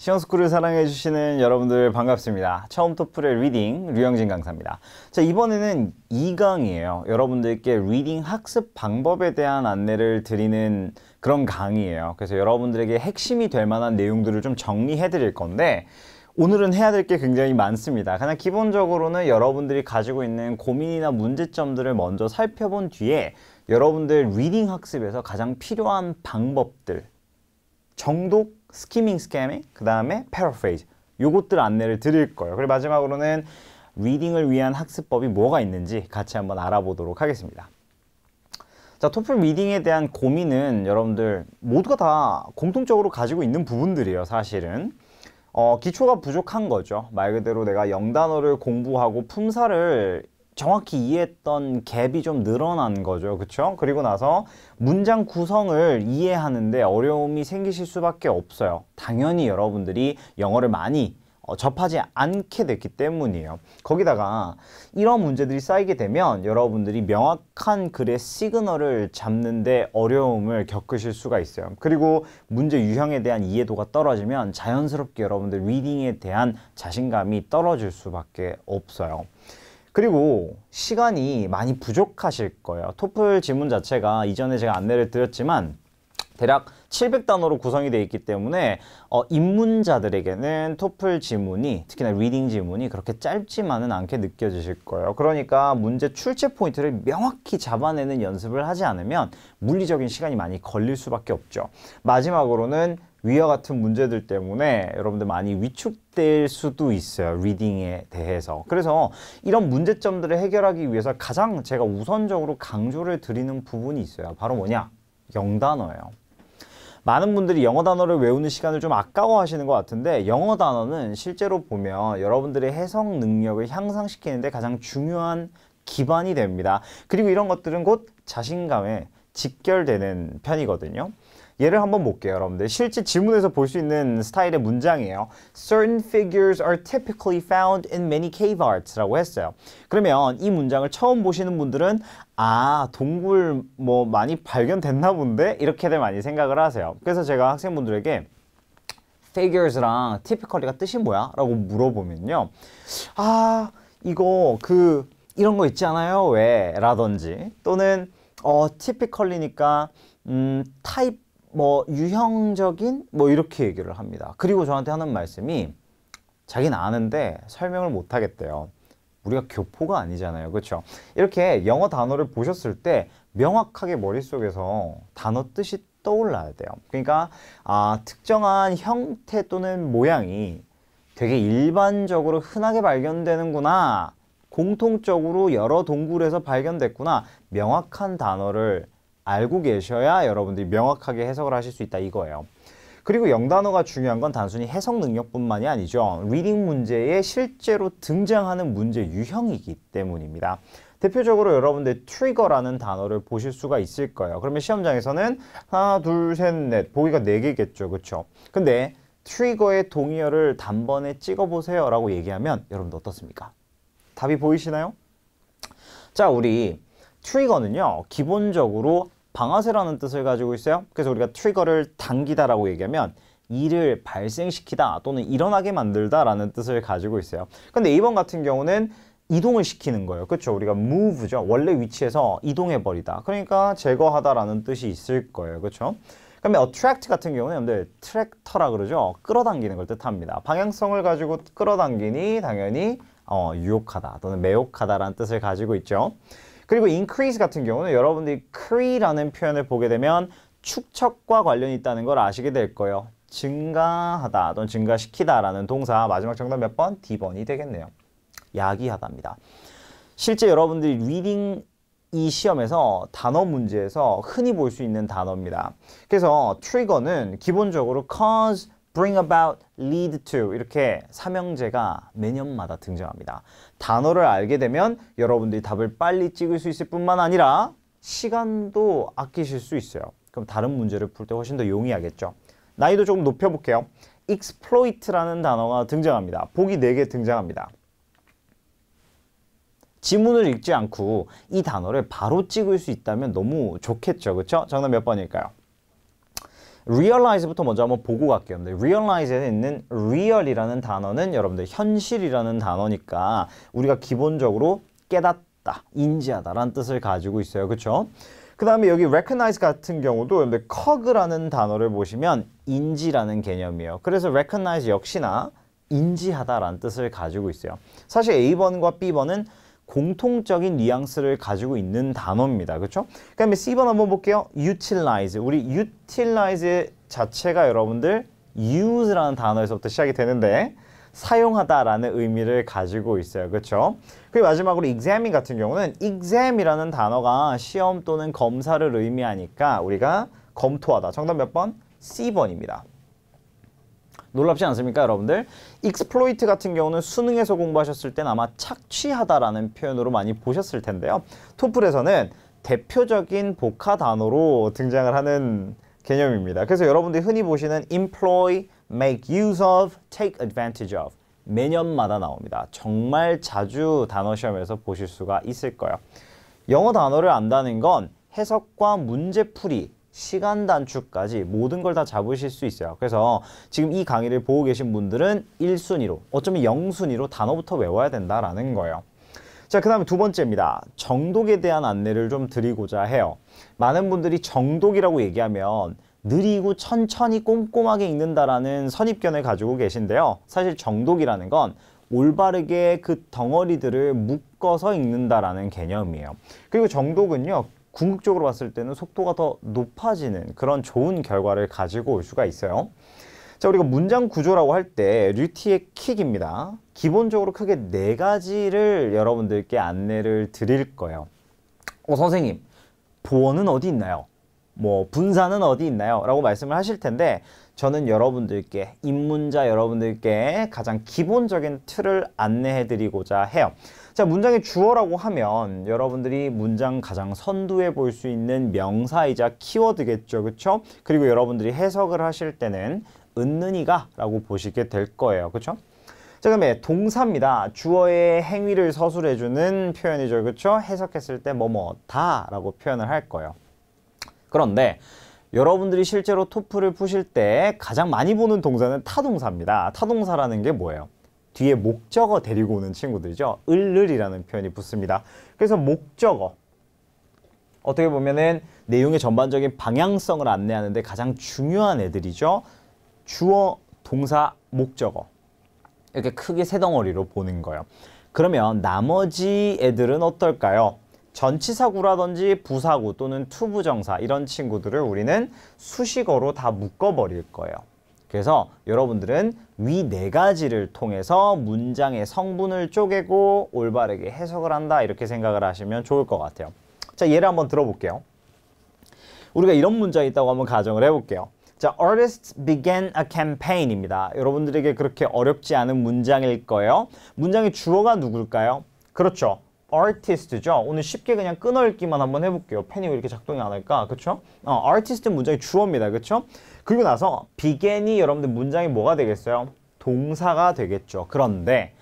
시험스쿨을 사랑해주시는 여러분들 반갑습니다. 처음 토플의 리딩 류영진 강사입니다. 자 이번에는 2강이에요. 여러분들께 리딩 학습 방법에 대한 안내를 드리는 그런 강의예요. 그래서 여러분들에게 핵심이 될 만한 내용들을 좀 정리해 드릴 건데 오늘은 해야 될 게 굉장히 많습니다. 그냥 기본적으로는 여러분들이 가지고 있는 고민이나 문제점들을 먼저 살펴본 뒤에 여러분들 리딩 학습에서 가장 필요한 방법들 정도 스키밍, 스캐밍, 그 다음에 패러 r a 이즈 요것들 안내를 드릴 거예요. 그리고 마지막으로는 리딩을 위한 학습법이 뭐가 있는지 같이 한번 알아보도록 하겠습니다. 자, 토플 리딩에 대한 고민은 여러분들 모두가 다 공통적으로 가지고 있는 부분들이에요, 사실은. 어, 기초가 부족한 거죠. 말 그대로 내가 영단어를 공부하고 품사를 정확히 이해했던 갭이 좀 늘어난 거죠. 그쵸 그리고 나서 문장 구성을 이해하는데 어려움이 생기실 수밖에 없어요. 당연히 여러분들이 영어를 많이 어, 접하지 않게 됐기 때문이에요. 거기다가 이런 문제들이 쌓이게 되면 여러분들이 명확한 글의 시그널을 잡는데 어려움을 겪으실 수가 있어요. 그리고 문제 유형에 대한 이해도가 떨어지면 자연스럽게 여러분들 리딩에 대한 자신감이 떨어질 수밖에 없어요. 그리고 시간이 많이 부족하실 거예요. 토플 지문 자체가 이전에 제가 안내를 드렸지만 대략 700단어로 구성이 되어 있기 때문에 어, 입문자들에게는 토플 지문이 특히나 리딩 지문이 그렇게 짧지만은 않게 느껴지실 거예요. 그러니까 문제 출제 포인트를 명확히 잡아내는 연습을 하지 않으면 물리적인 시간이 많이 걸릴 수밖에 없죠. 마지막으로는 위와 같은 문제들 때문에 여러분들 많이 위축될 수도 있어요. 리딩에 대해서. 그래서 이런 문제점들을 해결하기 위해서 가장 제가 우선적으로 강조를 드리는 부분이 있어요. 바로 뭐냐? 영단어예요. 많은 분들이 영어 단어를 외우는 시간을 좀 아까워하시는 것 같은데 영어 단어는 실제로 보면 여러분들의 해석 능력을 향상시키는데 가장 중요한 기반이 됩니다. 그리고 이런 것들은 곧 자신감에 직결되는 편이거든요. 예를 한번 볼게요, 여러분들. 실제 질문에서볼 수 있는 스타일의 문장이에요. Certain figures are typically found in many cave arts라고 했어요. 그러면 이 문장을 처음 보시는 분들은 아, 동굴 뭐 많이 발견됐나 본데? 이렇게들 많이 생각을 하세요. 그래서 제가 학생분들에게 figures랑 typically가 뜻이 뭐야? 라고 물어보면요. 아, 이거 그 이런 거 있지 않아요? 왜? 라든지 또는 어, typically니까 음, 타입 뭐 유형적인 뭐 이렇게 얘기를 합니다. 그리고 저한테 하는 말씀이 자기는 아는데 설명을 못 하겠대요. 우리가 교포가 아니잖아요. 그렇죠? 이렇게 영어 단어를 보셨을 때 명확하게 머릿속에서 단어 뜻이 떠올라야 돼요. 그러니까 아, 특정한 형태 또는 모양이 되게 일반적으로 흔하게 발견되는구나. 공통적으로 여러 동굴에서 발견됐구나. 명확한 단어를 알고 계셔야 여러분들이 명확하게 해석을 하실 수 있다 이거예요. 그리고 영단어가 중요한 건 단순히 해석 능력뿐만이 아니죠. 리딩 문제에 실제로 등장하는 문제 유형이기 때문입니다. 대표적으로 여러분들 트리거라는 단어를 보실 수가 있을 거예요. 그러면 시험장에서는 하나, 둘, 셋, 넷, 보기가 네 개겠죠. 그렇죠? 근데 트리거의 동의어를 단번에 찍어보세요 라고 얘기하면 여러분들 어떻습니까? 답이 보이시나요? 자, 우리 트리거는요. 기본적으로 방아쇠라는 뜻을 가지고 있어요. 그래서 우리가 트리거를 당기다라고 얘기하면 일을 발생시키다 또는 일어나게 만들다라는 뜻을 가지고 있어요. 근데 이번 같은 경우는 이동을 시키는 거예요. 그렇죠? 우리가 move죠. 원래 위치에서 이동해 버리다. 그러니까 제거하다라는 뜻이 있을 거예요. 그렇죠? 그다음에 attract 같은 경우는 여러 트랙터라 그러죠. 끌어당기는 걸 뜻합니다. 방향성을 가지고 끌어당기니 당연히 어, 유혹하다 또는 매혹하다라는 뜻을 가지고 있죠. 그리고 increase 같은 경우는 여러분들이 cree라는 표현을 보게 되면 축척과 관련이 있다는 걸 아시게 될 거예요. 증가하다 또는 증가시키다라는 동사 마지막 정답 몇 번? D번이 되겠네요. 야기하다입니다. 실제 여러분들이 reading 이 시험에서 단어 문제에서 흔히 볼 수 있는 단어입니다. 그래서 트리거는 기본적으로 cause bring about, lead to 이렇게 삼형제가 매년마다 등장합니다. 단어를 알게 되면 여러분들이 답을 빨리 찍을 수 있을 뿐만 아니라 시간도 아끼실 수 있어요. 그럼 다른 문제를 풀 때 훨씬 더 용이하겠죠. 나이도 조금 높여볼게요. exploit라는 단어가 등장합니다. 보기 4개 등장합니다. 지문을 읽지 않고 이 단어를 바로 찍을 수 있다면 너무 좋겠죠. 그렇죠? 정답 몇 번일까요? realize부터 먼저 한번 보고 갈게요. realize에 있는 real이라는 단어는 여러분들 현실이라는 단어니까 우리가 기본적으로 깨닫다, 인지하다라는 뜻을 가지고 있어요. 그렇죠? 그 다음에 여기 recognize 같은 경우도 근데 분들 cog라는 단어를 보시면 인지라는 개념이에요. 그래서 recognize 역시나 인지하다라는 뜻을 가지고 있어요. 사실 A번과 B번은 공통적인 뉘앙스를 가지고 있는 단어입니다. 그렇죠? 그다음에 C번 한번 볼게요. utilize. 우리 utilize 자체가 여러분들 use라는 단어에서부터 시작이 되는데 사용하다라는 의미를 가지고 있어요. 그렇죠? 그리고 마지막으로 examine 같은 경우는 exam이라는 단어가 시험 또는 검사를 의미하니까 우리가 검토하다. 정답 몇 번? C번입니다. 놀랍지 않습니까 여러분들? 익스플로이트 같은 경우는 수능에서 공부하셨을 땐 아마 착취하다라는 표현으로 많이 보셨을 텐데요. 토플에서는 대표적인 복화 단어로 등장을 하는 개념입니다. 그래서 여러분들이 흔히 보시는 employ, make use of, take advantage of 매년마다 나옵니다. 정말 자주 단어 시험에서 보실 수가 있을 거예요. 영어 단어를 안다는 건 해석과 문제풀이 시간 단축까지 모든 걸 다 잡으실 수 있어요. 그래서 지금 이 강의를 보고 계신 분들은 1순위로 어쩌면 0순위로 단어부터 외워야 된다라는 거예요. 자, 그 다음에 두 번째입니다. 정독에 대한 안내를 좀 드리고자 해요. 많은 분들이 정독이라고 얘기하면 느리고 천천히 꼼꼼하게 읽는다라는 선입견을 가지고 계신데요. 사실 정독이라는 건 올바르게 그 덩어리들을 묶어서 읽는다라는 개념이에요. 그리고 정독은요. 궁극적으로 봤을 때는 속도가 더 높아지는 그런 좋은 결과를 가지고 올 수가 있어요. 자, 우리가 문장 구조라고 할 때 류티의 킥입니다. 기본적으로 크게 네 가지를 여러분들께 안내를 드릴 거예요. 어, 선생님, 보어는 어디 있나요? 뭐 분사는 어디 있나요? 라고 말씀을 하실 텐데 저는 여러분들께 입문자 여러분들께 가장 기본적인 틀을 안내해 드리고자 해요. 자 문장의 주어라고 하면 여러분들이 문장 가장 선두에 볼 수 있는 명사이자 키워드겠죠 그쵸 그리고 여러분들이 해석을 하실 때는 은는이가 라고 보시게 될 거예요 그쵸 자 그다음에 동사입니다 주어의 행위를 서술해주는 표현이죠 그쵸 해석했을 때 뭐뭐 다 라고 표현을 할 거예요 그런데 여러분들이 실제로 토플을 푸실 때 가장 많이 보는 동사는 타동사입니다 타동사라는 게 뭐예요 뒤에 목적어 데리고 오는 친구들이죠. 을을이라는 표현이 붙습니다. 그래서 목적어, 어떻게 보면은 내용의 전반적인 방향성을 안내하는데 가장 중요한 애들이죠. 주어, 동사, 목적어. 이렇게 크게 세 덩어리로 보는 거예요. 그러면 나머지 애들은 어떨까요? 전치사구라든지 부사구 또는 투부정사 이런 친구들을 우리는 수식어로 다 묶어버릴 거예요. 그래서 여러분들은 위 네 가지를 통해서 문장의 성분을 쪼개고 올바르게 해석을 한다 이렇게 생각을 하시면 좋을 것 같아요. 자, 예를 한번 들어볼게요. 우리가 이런 문장이 있다고 한번 가정을 해볼게요. 자, artists began a campaign입니다. 여러분들에게 그렇게 어렵지 않은 문장일 거예요. 문장의 주어가 누굴까요? 그렇죠. artist죠. 오늘 쉽게 그냥 끊어읽기만 한번 해볼게요. 펜이 왜 이렇게 작동이 안 할까? 그쵸? 어, artist 문장이 주어입니다. 그쵸? 그리고 나서 began이 여러분들 문장이 뭐가 되겠어요? 동사가 되겠죠. 그런데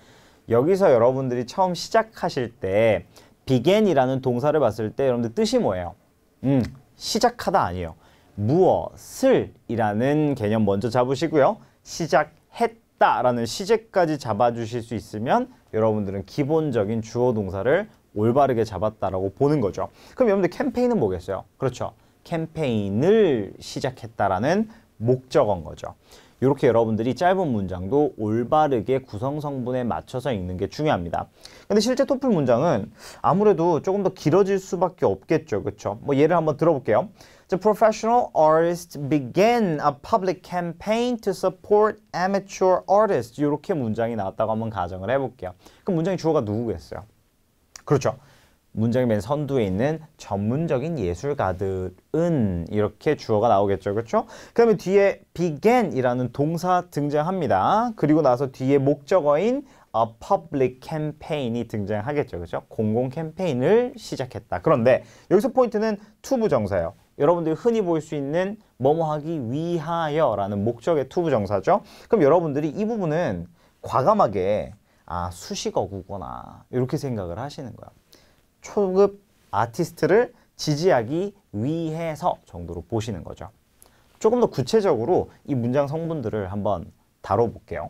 여기서 여러분들이 처음 시작하실 때 began이라는 동사를 봤을 때 여러분들 뜻이 뭐예요? 음, 시작하다 아니에요. 무엇을 이라는 개념 먼저 잡으시고요. 시작했 있다라는 시제까지 잡아주실 수 있으면 여러분들은 기본적인 주어 동사를 올바르게 잡았다라고 보는 거죠. 그럼 여러분들 캠페인은 뭐겠어요? 그렇죠. 캠페인을 시작했다라는 목적인 거죠. 이렇게 여러분들이 짧은 문장도 올바르게 구성 성분에 맞춰서 읽는 게 중요합니다. 근데 실제 토플 문장은 아무래도 조금 더 길어질 수밖에 없겠죠. 그렇죠? 뭐 예를 한번 들어볼게요. The professional artists began a public campaign to support amateur artists. 이렇게 문장이 나왔다고 한번 가정을 해볼게요. 그럼 문장의 주어가 누구겠어요? 그렇죠. 문장의 맨 선두에 있는 전문적인 예술가들은 이렇게 주어가 나오겠죠. 그렇죠? 그러면 뒤에 began이라는 동사 등장합니다. 그리고 나서 뒤에 목적어인 a public campaign이 등장하겠죠. 그렇죠? 공공 캠페인을 시작했다. 그런데 여기서 포인트는 투부정사예요. 여러분들이 흔히 볼 수 있는 뭐뭐하기 위하여라는 목적의 투부정사죠. 그럼 여러분들이 이 부분은 과감하게 아 수식어구구나 이렇게 생각을 하시는 거야. 초급 아티스트를 지지하기 위해서 정도로 보시는 거죠. 조금 더 구체적으로 이 문장 성분들을 한번 다뤄볼게요.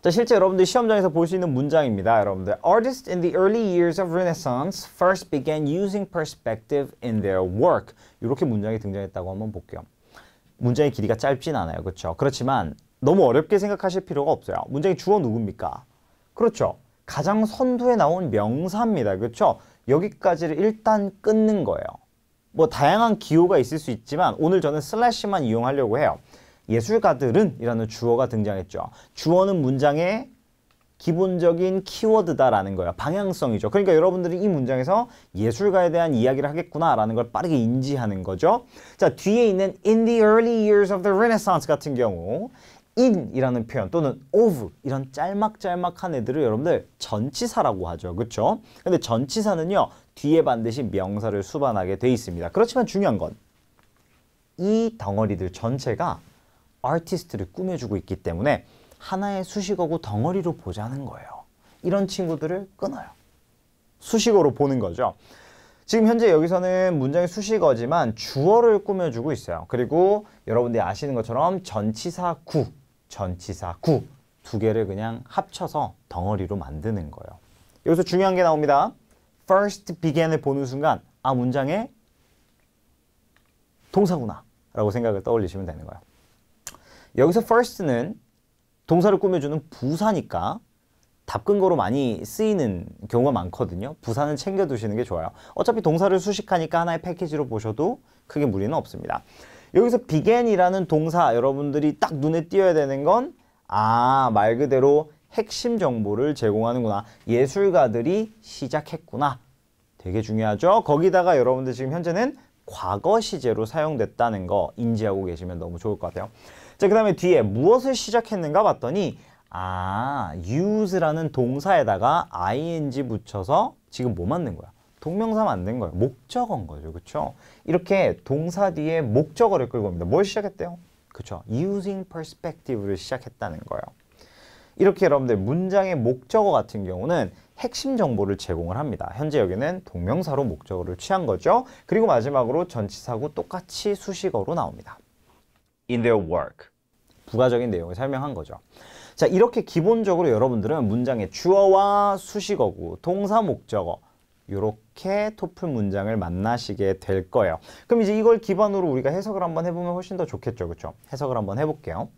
자, 실제 여러분들 시험장에서 볼 수 있는 문장입니다. 여러분들. Artists in the early years of Renaissance first began using perspective in their work. 이렇게 문장이 등장했다고 한번 볼게요. 문장의 길이가 짧진 않아요. 그렇죠? 그렇지만 너무 어렵게 생각하실 필요가 없어요. 문장의 주어 누굽니까? 그렇죠. 가장 선두에 나온 명사입니다. 그렇죠? 여기까지를 일단 끊는 거예요. 뭐 다양한 기호가 있을 수 있지만 오늘 저는 슬래시만 이용하려고 해요. 예술가들은 이라는 주어가 등장했죠. 주어는 문장의 기본적인 키워드다라는 거야. 방향성이죠. 그러니까 여러분들이 이 문장에서 예술가에 대한 이야기를 하겠구나라는 걸 빠르게 인지하는 거죠. 자, 뒤에 있는 in the early years of the renaissance 같은 경우 in이라는 표현 또는 of 이런 짤막짤막한 애들을 여러분들 전치사라고 하죠. 그렇죠? 근데 전치사는요. 뒤에 반드시 명사를 수반하게 돼 있습니다. 그렇지만 중요한 건 이 덩어리들 전체가 아티스트를 꾸며주고 있기 때문에 하나의 수식어고 덩어리로 보자는 거예요. 이런 친구들을 끊어요. 수식어로 보는 거죠. 지금 현재 여기서는 문장의 수식어지만 주어를 꾸며주고 있어요. 그리고 여러분들이 아시는 것처럼 전치사 구, 전치사 구 두 개를 그냥 합쳐서 덩어리로 만드는 거예요. 여기서 중요한 게 나옵니다. first began을 보는 순간 아 문장에 동사구나 라고 생각을 떠올리시면 되는 거예요. 여기서 first는 동사를 꾸며주는 부사니까 답근거로 많이 쓰이는 경우가 많거든요. 부사는 챙겨두시는 게 좋아요. 어차피 동사를 수식하니까 하나의 패키지로 보셔도 크게 무리는 없습니다. 여기서 began이라는 동사 여러분들이 딱 눈에 띄어야 되는 건 아, 말 그대로 핵심 정보를 제공하는구나. 예술가들이 시작했구나. 되게 중요하죠. 거기다가 여러분들 지금 현재는 과거 시제로 사용됐다는 거 인지하고 계시면 너무 좋을 것 같아요. 자, 그 다음에 뒤에 무엇을 시작했는가 봤더니 아, use라는 동사에다가 ing 붙여서 지금 뭐 만든 거야? 동명사 만든 거예요. 목적어인 거죠. 그렇죠? 이렇게 동사 뒤에 목적어를 끌고 옵니다. 뭘 시작했대요? 그렇죠. using perspective를 시작했다는 거예요. 이렇게 여러분들 문장의 목적어 같은 경우는 핵심 정보를 제공을 합니다. 현재 여기는 동명사로 목적어를 취한 거죠. 그리고 마지막으로 전치사고 똑같이 수식어로 나옵니다. in their work. 부가적인 내용을 설명한 거죠. 자, 이렇게 기본적으로 여러분들은 문장의 주어와 수식어구, 동사 목적어 이렇게 토플 문장을 만나시게 될 거예요. 그럼 이제 이걸 기반으로 우리가 해석을 한번 해보면 훨씬 더 좋겠죠. 그렇죠? 해석을 한번 해볼게요.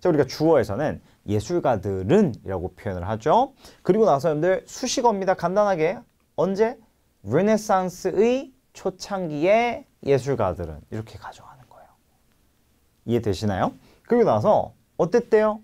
자, 우리가 주어에서는 예술가들은 이라고 표현을 하죠. 그리고 나서 여러분들 수식어입니다. 간단하게 언제? 르네상스의 초창기의 예술가들은 이렇게 가져와 이해되시나요? 그리고 나서 어땠대요?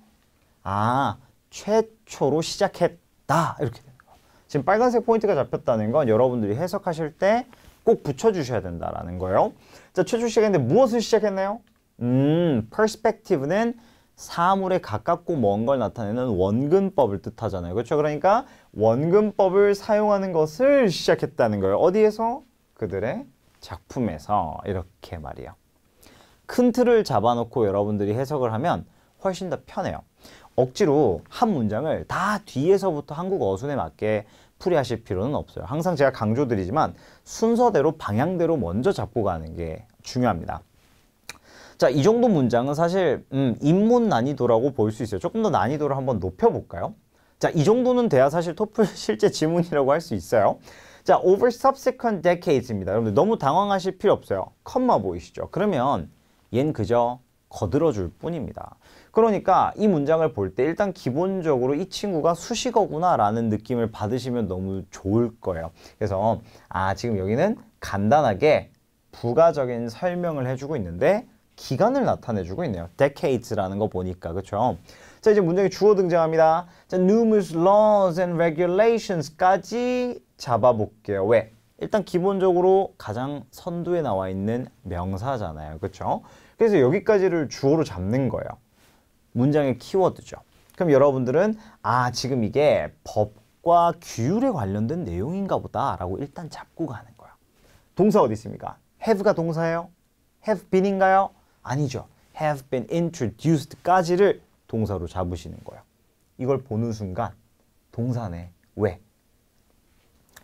아, 최초로 시작했다. 이렇게 되는 거. 지금 빨간색 포인트가 잡혔다는 건 여러분들이 해석하실 때 꼭 붙여주셔야 된다라는 거예요. 자, 최초 시작했는데 무엇을 시작했나요? 음, perspective는 사물에 가깝고 먼 걸 나타내는 원근법을 뜻하잖아요. 그렇죠? 그러니까 원근법을 사용하는 것을 시작했다는 거예요. 어디에서? 그들의 작품에서 이렇게 말이요. 에큰 틀을 잡아놓고 여러분들이 해석을 하면 훨씬 더 편해요. 억지로 한 문장을 다 뒤에서부터 한국어 어순에 맞게 풀이하실 필요는 없어요. 항상 제가 강조드리지만 순서대로 방향대로 먼저 잡고 가는 게 중요합니다. 자, 이 정도 문장은 사실 음, 입문 난이도라고 볼 수 있어요. 조금 더 난이도를 한번 높여볼까요? 자, 이 정도는 돼야 사실 토플 실제 지문이라고 할 수 있어요. 자, over subsequent decades입니다. 여러분들 너무 당황하실 필요 없어요. 컴마 보이시죠? 그러면 얜 그저 거들어줄 뿐입니다. 그러니까 이 문장을 볼 때 일단 기본적으로 이 친구가 수식어구나 라는 느낌을 받으시면 너무 좋을 거예요. 그래서 아 지금 여기는 간단하게 부가적인 설명을 해주고 있는데 기간을 나타내주고 있네요. decades라는 거 보니까 그쵸자 이제 문장이 주어 등장합니다. 자 numerous laws and regulations까지 잡아볼게요. 왜? 일단 기본적으로 가장 선두에 나와 있는 명사잖아요. 그렇죠? 그래서 여기까지를 주어로 잡는 거예요. 문장의 키워드죠. 그럼 여러분들은 아 지금 이게 법과 규율에 관련된 내용인가 보다 라고 일단 잡고 가는 거예요. 동사 어디 있습니까? have가 동사예요? have been인가요? 아니죠. have been introduced까지를 동사로 잡으시는 거예요. 이걸 보는 순간 동사네. 왜?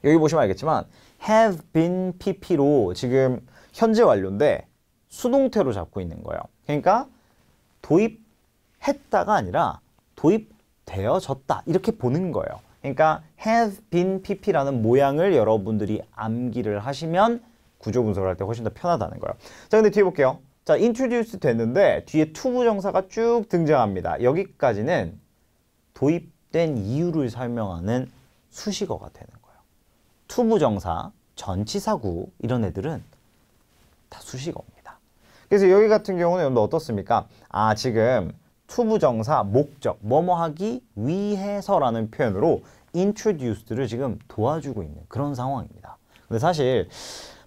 여기 보시면 알겠지만 have been pp로 지금 현재 완료인데 수동태로 잡고 있는 거예요. 그러니까 도입했다가 아니라 도입되어졌다 이렇게 보는 거예요. 그러니까 have been pp라는 모양을 여러분들이 암기를 하시면 구조 분석을 할 때 훨씬 더 편하다는 거예요. 자, 근데 뒤에 볼게요. 자, introduce 됐는데 뒤에 to 부정사가 쭉 등장합니다. 여기까지는 도입된 이유를 설명하는 수식어가 되는 거예요. 투부정사, 전치사구 이런 애들은 다 수식어입니다. 그래서 여기 같은 경우는 어떻습니까? 아 지금 투부정사, 목적, 뭐뭐하기 위해서라는 표현으로 introduced를 지금 도와주고 있는 그런 상황입니다. 근데 사실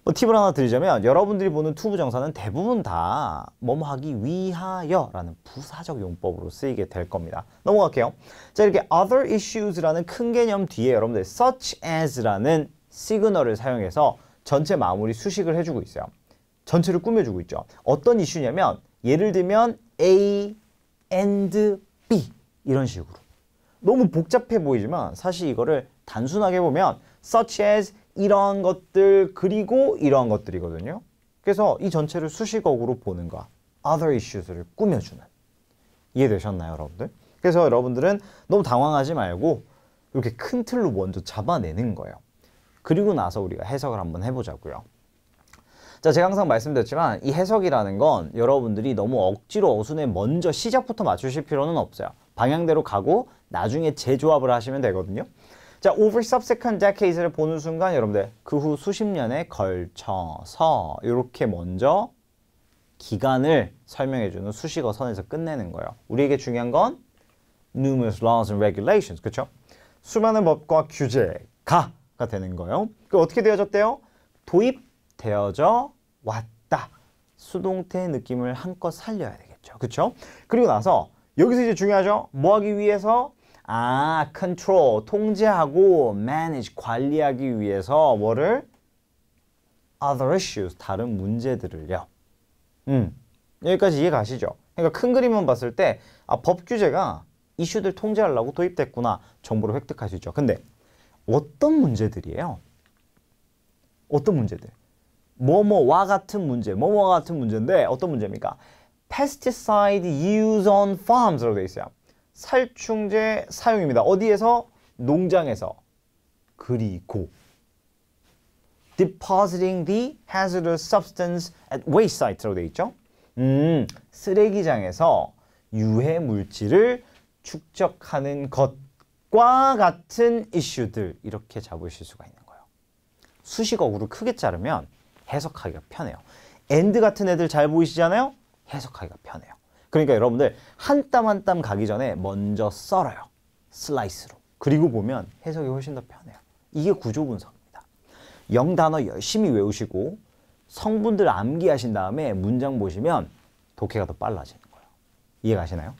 뭐 팁을 하나 드리자면 여러분들이 보는 투부정사는 대부분 다 뭐뭐하기 위하여라는 부사적 용법으로 쓰이게 될 겁니다. 넘어갈게요. 자 이렇게 other issues라는 큰 개념 뒤에 여러분들 such as라는 시그널을 사용해서 전체 마무리 수식을 해주고 있어요. 전체를 꾸며주고 있죠. 어떤 이슈냐면 예를 들면 A and B 이런 식으로 너무 복잡해 보이지만 사실 이거를 단순하게 보면 such as 이런 것들 그리고 이런 것들이거든요. 그래서 이 전체를 수식어구로 보는거 other issues를 꾸며주는 이해되셨나요 여러분들? 그래서 여러분들은 너무 당황하지 말고 이렇게 큰 틀로 먼저 잡아내는 거예요. 그리고 나서 우리가 해석을 한번 해보자고요. 자, 제가 항상 말씀드렸지만 이 해석이라는 건 여러분들이 너무 억지로 어순에 먼저 시작부터 맞추실 필요는 없어요. 방향대로 가고 나중에 재조합을 하시면 되거든요. 자, over subsequent decades를 보는 순간 여러분들 그 후 수십 년에 걸쳐서 이렇게 먼저 기간을 설명해주는 수식어 선에서 끝내는 거예요. 우리에게 중요한 건 numerous laws and regulations, 그렇죠? 수많은 법과 규제가 가 되는 거예요. 그 어떻게 되어졌대요? 도입되어져 왔다. 수동태의 느낌을 한껏 살려야 되겠죠. 그렇죠? 그리고 나서 여기서 이제 중요하죠. 뭐 하기 위해서? 아, 컨트롤, 통제하고 manage, 관리하기 위해서 뭐를? other issues, 다른 문제들을요. 음, 여기까지 이해 가시죠? 그러니까 큰 그림만 봤을 때 아, 법 규제가 이슈들 통제하려고 도입됐구나 정보를 획득할 수 있죠. 근데 어떤 문제들이에요? 어떤 문제들? 뭐뭐와 같은 문제, 뭐뭐와 같은 문제인데 어떤 문제입니까? pesticide use on farms라고 되어 있어요. 살충제 사용입니다. 어디에서? 농장에서. 그리고 depositing the hazardous substance at waste site라고 되어 있죠. 음, 쓰레기장에서 유해 물질을 축적하는 것과 같은 이슈들 이렇게 잡으실 수가 있는 거예요. 수식어구를 크게 자르면 해석하기가 편해요. 엔드 같은 애들 잘 보이시잖아요? 해석하기가 편해요. 그러니까 여러분들 한 땀 한 땀 가기 전에 먼저 썰어요. 슬라이스로. 그리고 보면 해석이 훨씬 더 편해요. 이게 구조 분석입니다. 영단어 열심히 외우시고 성분들 암기하신 다음에 문장 보시면 독해가 더 빨라지는 거예요. 이해가시나요?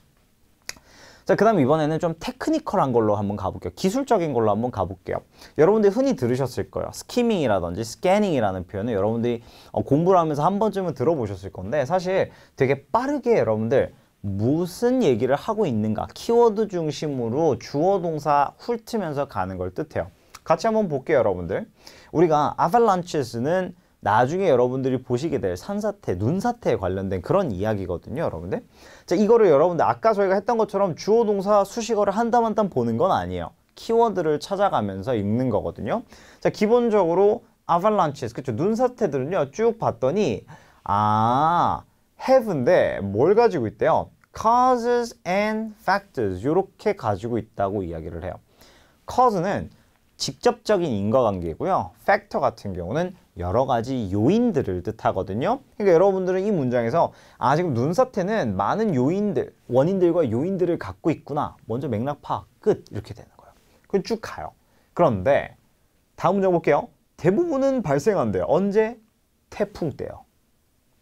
자, 그 다음 이번에는 좀 테크니컬한 걸로 한번 가볼게요. 기술적인 걸로 한번 가볼게요. 여러분들이 흔히 들으셨을 거예요. 스키밍이라든지 스캐닝이라는 표현은 여러분들이 어, 공부를 하면서 한 번쯤은 들어보셨을 건데 사실 되게 빠르게 여러분들 무슨 얘기를 하고 있는가 키워드 중심으로 주어 동사 훑으면서 가는 걸 뜻해요. 같이 한번 볼게요, 여러분들. 우리가 avalanches는 나중에 여러분들이 보시게 될 산사태, 눈사태에 관련된 그런 이야기거든요, 여러분들. 자, 이거를 여러분들 아까 저희가 했던 것처럼 주어 동사 수식어를 한땀한땀 보는 건 아니에요. 키워드를 찾아가면서 읽는 거거든요. 자, 기본적으로 avalanches, 그쵸? 눈사태들은요, 쭉 봤더니 아, have인데 뭘 가지고 있대요? causes and factors 이렇게 가지고 있다고 이야기를 해요. cause는 직접적인 인과관계고요. factor 같은 경우는 여러 가지 요인들을 뜻하거든요. 그러니까 여러분들은 이 문장에서 아 지금 눈사태는 많은 요인들, 원인들과 요인들을 갖고 있구나. 먼저 맥락 파악 끝 이렇게 되는 거예요. 그럼 쭉 가요. 그런데 다음 문장 볼게요. 대부분은 발생한대요. 언제? 태풍 때요.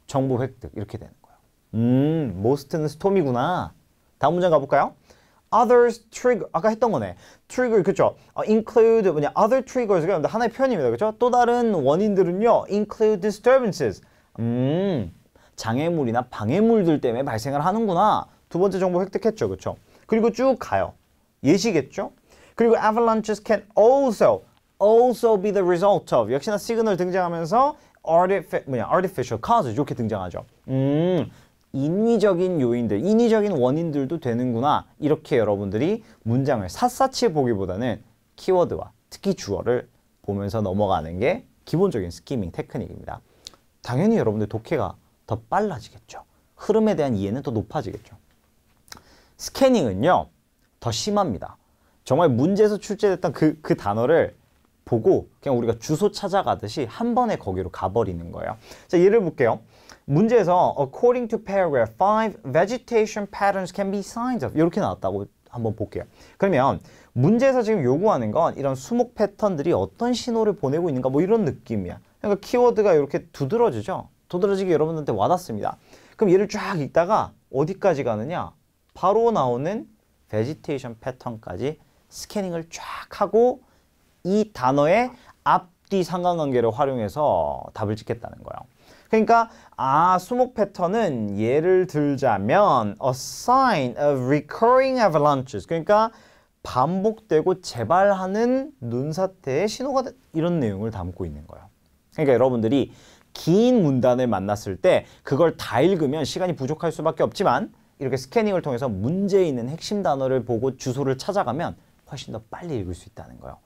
정보 획득 이렇게 되는 거예요. 음, 모스트는 스톰이구나. 다음 문장 가볼까요? others trigger 아까 했던 거네 trigger 그쵸 어, include 뭐냐 other triggers가 하나의 표현입니다 그쵸 또 다른 원인들은요 include disturbances 음 장애물이나 방해물들 때문에 발생을 하는구나 두 번째 정보 획득했죠 그쵸 그리고 쭉 가요 예시겠죠 그리고 avalanches can also also be the result of 역시나 시그널 등장하면서 artificial, 뭐냐, artificial cause 이렇게 등장하죠. 음, 인위적인 요인들, 인위적인 원인들도 되는구나 이렇게 여러분들이 문장을 샅샅이 보기보다는 키워드와 특히 주어를 보면서 넘어가는 게 기본적인 스키밍 테크닉입니다. 당연히 여러분들 독해가 더 빨라지겠죠. 흐름에 대한 이해는 더 높아지겠죠. 스캐닝은요. 더 심합니다. 정말 문제에서 출제됐던 그, 그 단어를 보고 그냥 우리가 주소 찾아가듯이 한 번에 거기로 가버리는 거예요. 자, 예를 볼게요. 문제에서 according to paragraph 5 vegetation patterns can be signs of 이렇게 나왔다고 한번 볼게요. 그러면 문제에서 지금 요구하는 건 이런 수목 패턴들이 어떤 신호를 보내고 있는가 뭐 이런 느낌이야. 그러니까 키워드가 이렇게 두드러지죠. 두드러지게 여러분들한테 와닿습니다. 그럼 얘를 쫙 읽다가 어디까지 가느냐? 바로 나오는 vegetation 패턴까지 스캐닝을 쫙 하고 이 단어의 앞뒤 상관관계를 활용해서 답을 찍겠다는 거예요. 그러니까 아 수목 패턴은 예를 들자면 a sign of recurring avalanches 그러니까 반복되고 재발하는 눈사태의 신호가 이런 내용을 담고 있는 거예요. 그러니까 여러분들이 긴 문단을 만났을 때 그걸 다 읽으면 시간이 부족할 수밖에 없지만 이렇게 스캐닝을 통해서 문제 있는 핵심 단어를 보고 주소를 찾아가면 훨씬 더 빨리 읽을 수 있다는 거예요.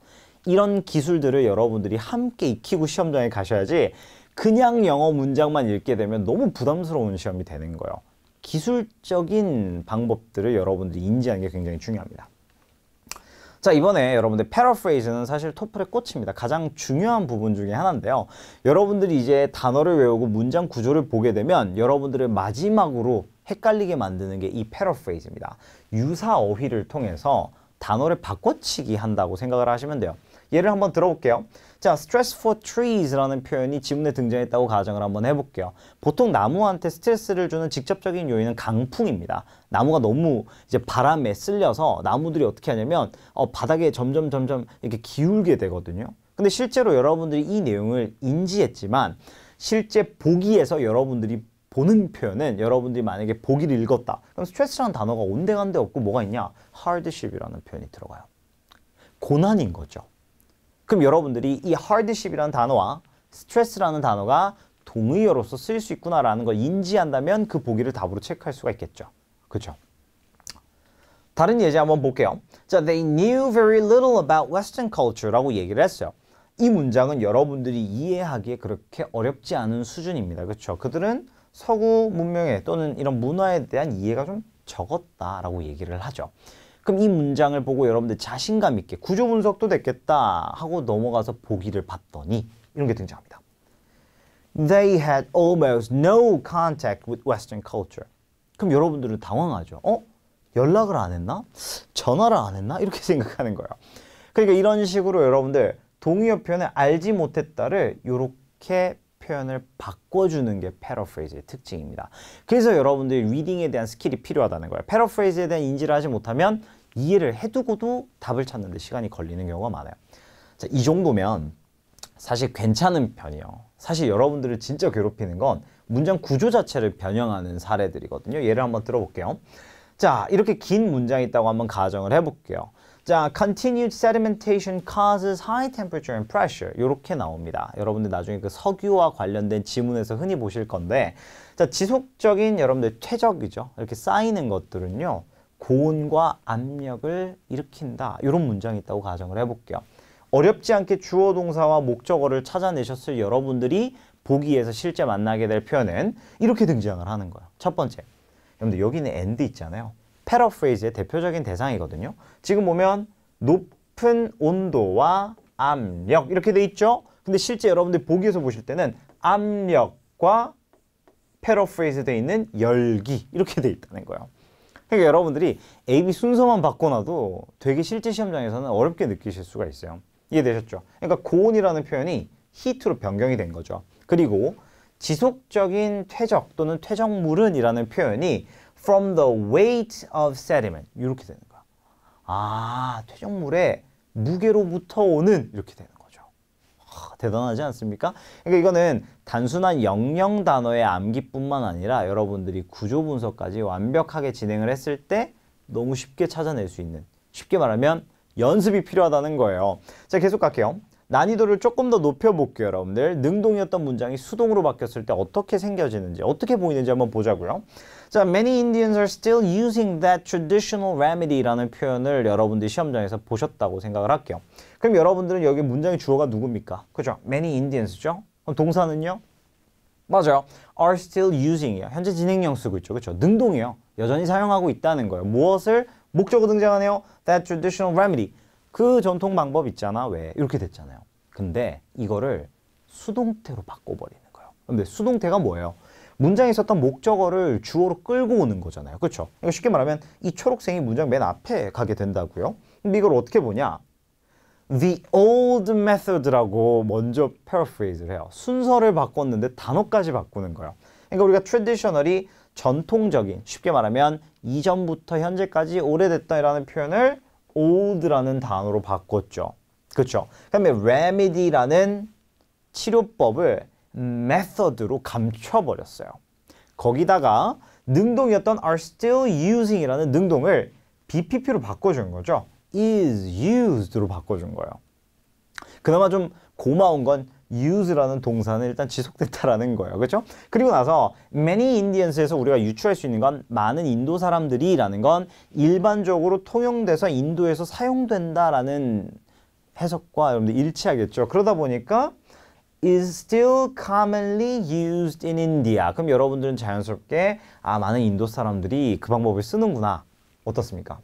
이런 기술들을 여러분들이 함께 익히고 시험장에 가셔야지 그냥 영어 문장만 읽게 되면 너무 부담스러운 시험이 되는 거예요. 기술적인 방법들을 여러분들이 인지하는 게 굉장히 중요합니다. 자 이번에 여러분들 패러 r a p p 는 사실 토플의 꽃입니다. 가장 중요한 부분 중에 하나인데요. 여러분들이 이제 단어를 외우고 문장 구조를 보게 되면 여러분들을 마지막으로 헷갈리게 만드는 게 이패러 r a p h 입니다 유사 어휘를 통해서 단어를 바꿔치기 한다고 생각을 하시면 돼요. 예를 한번 들어볼게요. 자, stress for trees라는 표현이 지문에 등장했다고 가정을 한번 해볼게요. 보통 나무한테 스트레스를 주는 직접적인 요인은 강풍입니다. 나무가 너무 이제 바람에 쓸려서 나무들이 어떻게 하냐면 어, 바닥에 점점 점점 이렇게 기울게 되거든요. 근데 실제로 여러분들이 이 내용을 인지했지만 실제 보기에서 여러분들이 보는 표현은 여러분들이 만약에 보기를 읽었다. 그럼 스트레스라는 단어가 온데간데 없고 뭐가 있냐? hardship이라는 표현이 들어가요. 고난인 거죠. 그럼 여러분들이 이 hardship이라는 단어와 스트레스라는 단어가 동의어로서 쓰일 수 있구나라는 걸 인지한다면 그 보기를 답으로 체크할 수가 있겠죠. 그죠 다른 예제 한번 볼게요. 자, they knew very little about western culture라고 얘기를 했어요. 이 문장은 여러분들이 이해하기에 그렇게 어렵지 않은 수준입니다. 그렇죠? 그들은 서구 문명에 또는 이런 문화에 대한 이해가 좀 적었다라고 얘기를 하죠. 그럼 이 문장을 보고 여러분들 자신감 있게 구조 분석도 됐겠다 하고 넘어가서 보기를 봤더니 이런 게 등장합니다. They had almost no contact with Western culture. 그럼 여러분들은 당황하죠. 어? 연락을 안 했나? 전화를 안 했나? 이렇게 생각하는 거예요. 그러니까 이런 식으로 여러분들 동의어 표현의 알지 못했다를 이렇게 표현을 바꿔주는 게 패러프레이즈의 특징입니다. 그래서 여러분들이 리딩에 대한 스킬이 필요하다는 거예요. 패러프레이즈에 대한 인지를 하지 못하면 이해를 해두고도 답을 찾는 데 시간이 걸리는 경우가 많아요. 자, 이 정도면 사실 괜찮은 편이에요. 사실 여러분들을 진짜 괴롭히는 건 문장 구조 자체를 변형하는 사례들이거든요. 예를 한번 들어볼게요. 자, 이렇게 긴 문장이 있다고 한번 가정을 해볼게요. 자, continued sedimentation causes high temperature and pressure 이렇게 나옵니다. 여러분들 나중에 그 석유와 관련된 지문에서 흔히 보실 건데 자, 지속적인 여러분들 퇴적이죠. 이렇게 쌓이는 것들은요. 고온과 압력을 일으킨다. 이런 문장이 있다고 가정을 해볼게요. 어렵지 않게 주어 동사와 목적어를 찾아내셨을 여러분들이 보기에서 실제 만나게 될 표현은 이렇게 등장을 하는 거예요. 첫 번째, 여러분들 여기 는 and 있잖아요. 패러프레이즈의 대표적인 대상이거든요. 지금 보면 높은 온도와 압력 이렇게 돼 있죠. 근데 실제 여러분들 보기에서 보실 때는 압력과 패러프레이즈 돼 있는 열기 이렇게 돼 있다는 거예요. 그러니까 여러분들이 AB 순서만 바꿔놔도 되게 실제 시험장에서는 어렵게 느끼실 수가 있어요. 이해되셨죠? 그러니까 고온이라는 표현이 히트로 변경이 된 거죠. 그리고 지속적인 퇴적 또는 퇴적물은 이라는 표현이 from the weight of sediment 이렇게 되는 거야. 아, 퇴적물의 무게로부터 오는 이렇게 되는 거죠. 아, 대단하지 않습니까? 그러니까 이거는 단순한 영영 단어의 암기뿐만 아니라 여러분들이 구조 분석까지 완벽하게 진행을 했을 때 너무 쉽게 찾아낼 수 있는 쉽게 말하면 연습이 필요하다는 거예요. 자, 계속 갈게요. 난이도를 조금 더 높여볼게요, 여러분들. 능동이었던 문장이 수동으로 바뀌었을 때 어떻게 생겨지는지, 어떻게 보이는지 한번 보자고요. 자, many Indians are still using that traditional remedy라는 표현을 여러분들이 시험장에서 보셨다고 생각을 할게요. 그럼 여러분들은 여기 문장의 주어가 누굽니까? 그죠? many Indians죠? 그럼 동사는요? 맞아요. are still using이요. 현재 진행형 쓰고 있죠. 그렇죠? 능동이요. 여전히 사용하고 있다는 거예요. 무엇을 목적으로 등장하네요. That traditional remedy. 그 전통 방법 있잖아. 왜? 이렇게 됐잖아요. 근데 이거를 수동태로 바꿔버리는 거예요. 근데 수동태가 뭐예요? 문장에 있었던 목적어를 주어로 끌고 오는 거잖아요. 그렇죠? 그러니까 쉽게 말하면 이 초록색이 문장 맨 앞에 가게 된다고요. 근데 이걸 어떻게 보냐? The old method라고 먼저 paraphrase를 해요. 순서를 바꿨는데 단어까지 바꾸는 거예요. 그러니까 우리가 traditional이 전통적인, 쉽게 말하면 이전부터 현재까지 오래됐다라는 표현을 old라는 단어로 바꿨죠. 그렇죠? 그다음에 remedy라는 치료법을 method로 감춰버렸어요. 거기다가 능동이었던 are still using이라는 능동을 BPP로 바꿔준 거죠. is used로 바꿔준 거예요. 그나마 좀 고마운 건 use라는 동사는 일단 지속됐다라는 거예요. 그렇죠? 그리고 나서 many Indians에서 우리가 유추할 수 있는 건 많은 인도 사람들이라는 건 일반적으로 통용돼서 인도에서 사용된다라는 해석과 여러분들 일치하겠죠. 그러다 보니까 is still commonly used in India. 그럼 여러분들은 자연스럽게 아 많은 인도 사람들이 그 방법을 쓰는구나. 어떻습니까?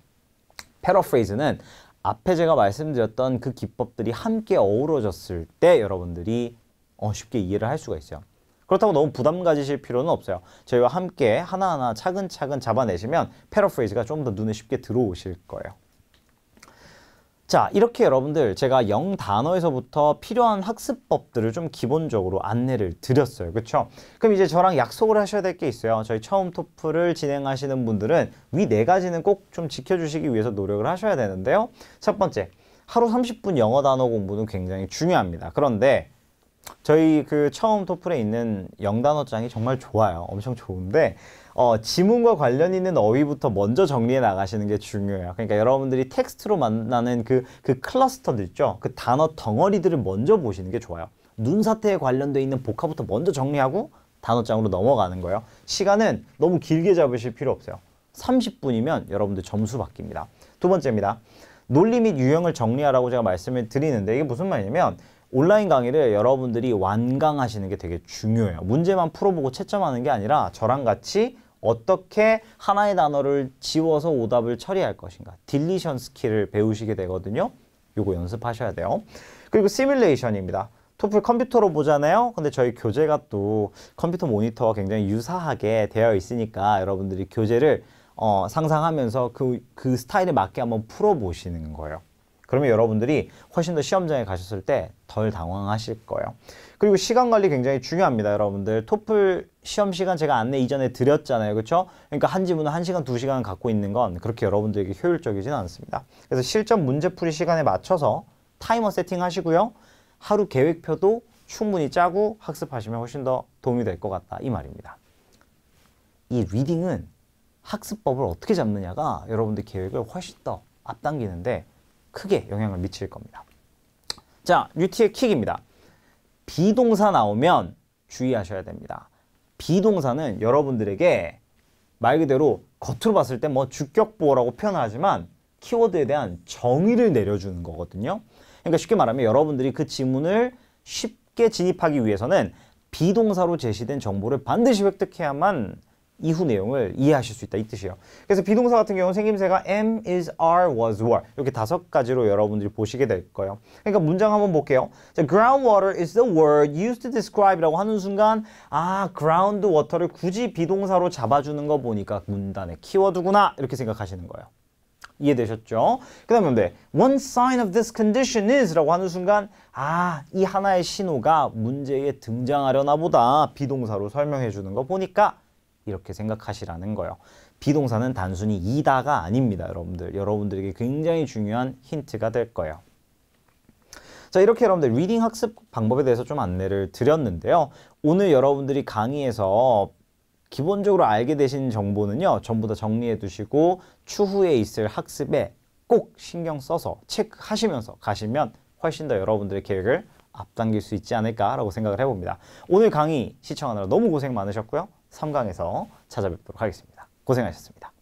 패러프레이즈는 앞에 제가 말씀드렸던 그 기법들이 함께 어우러졌을 때 여러분들이 어, 쉽게 이해를 할 수가 있어요. 그렇다고 너무 부담 가지실 필요는 없어요. 저희와 함께 하나하나 차근차근 잡아내시면 패러프레이즈가 좀 더 눈에 쉽게 들어오실 거예요. 자 이렇게 여러분들 제가 영 단어에서부터 필요한 학습법들을 좀 기본적으로 안내를 드렸어요 그쵸 그럼 이제 저랑 약속을 하셔야 될 게 있어요 저희 처음 토플을 진행하시는 분들은 위 네 가지는 꼭 좀 지켜주시기 위해서 노력을 하셔야 되는데요 첫 번째 하루 30분 영어 단어 공부는 굉장히 중요합니다 그런데 저희 그 처음 토플에 있는 영단어장이 정말 좋아요. 엄청 좋은데 어, 지문과 관련 있는 어휘부터 먼저 정리해 나가시는 게 중요해요. 그러니까 여러분들이 텍스트로 만나는 그, 그 클러스터들 있죠. 그 단어 덩어리들을 먼저 보시는 게 좋아요. 눈사태에 관련돼 있는 복합부터 먼저 정리하고 단어장으로 넘어가는 거예요. 시간은 너무 길게 잡으실 필요 없어요. 30분이면 여러분들 점수 바뀝니다. 두 번째입니다. 논리 및 유형을 정리하라고 제가 말씀을 드리는데 이게 무슨 말이냐면 온라인 강의를 여러분들이 완강하시는 게 되게 중요해요. 문제만 풀어보고 채점하는 게 아니라 저랑 같이 어떻게 하나의 단어를 지워서 오답을 처리할 것인가 딜리션 스킬을 배우시게 되거든요. 요거 연습하셔야 돼요. 그리고 시뮬레이션입니다. 토플 컴퓨터로 보잖아요. 근데 저희 교재가 또 컴퓨터 모니터와 굉장히 유사하게 되어 있으니까 여러분들이 교재를 어, 상상하면서 그, 그 스타일에 맞게 한번 풀어보시는 거예요. 그러면 여러분들이 훨씬 더 시험장에 가셨을 때 덜 당황하실 거예요. 그리고 시간 관리 굉장히 중요합니다, 여러분들. 토플 시험 시간 제가 안내 이전에 드렸잖아요. 그렇죠? 그러니까 한 지문은 1시간, 2시간 갖고 있는 건 그렇게 여러분들에게 효율적이진 않습니다. 그래서 실전 문제풀이 시간에 맞춰서 타이머 세팅하시고요. 하루 계획표도 충분히 짜고 학습하시면 훨씬 더 도움이 될 것 같다 이 말입니다. 이 리딩은 학습법을 어떻게 잡느냐가 여러분들 계획을 훨씬 더 앞당기는데 크게 영향을 미칠 겁니다. 자, 뉴티의 킥입니다. 비동사 나오면 주의하셔야 됩니다. 비동사는 여러분들에게 말 그대로 겉으로 봤을 때 뭐 주격보호라고 표현하지만 키워드에 대한 정의를 내려주는 거거든요. 그러니까 쉽게 말하면 여러분들이 그 지문을 쉽게 진입하기 위해서는 비동사로 제시된 정보를 반드시 획득해야만 이후 내용을 이해하실 수 있다 이 뜻이에요. 그래서 비동사 같은 경우는 생김새가 am, is, are, was, were 이렇게 다섯 가지로 여러분들이 보시게 될 거예요. 그러니까 문장 한번 볼게요. 자, groundwater is the word used to describe라고 하는 순간 아, ground water를 굳이 비동사로 잡아주는 거 보니까 문단의 키워드구나 이렇게 생각하시는 거예요. 이해되셨죠? 그 다음에 네, 데 One sign of this condition is 라고 하는 순간 아, 이 하나의 신호가 문제에 등장하려나 보다 비동사로 설명해 주는 거 보니까 이렇게 생각하시라는 거예요. 비동사는 단순히 이다가 아닙니다. 여러분들. 여러분들에게 굉장히 중요한 힌트가 될 거예요. 자 이렇게 여러분들 리딩 학습 방법에 대해서 좀 안내를 드렸는데요. 오늘 여러분들이 강의에서 기본적으로 알게 되신 정보는요. 전부 다 정리해 두시고 추후에 있을 학습에 꼭 신경 써서 체크하시면서 가시면 훨씬 더 여러분들의 계획을 앞당길 수 있지 않을까라고 생각을 해봅니다. 오늘 강의 시청하느라 너무 고생 많으셨고요. 성강에서 찾아뵙도록 하겠습니다. 고생하셨습니다.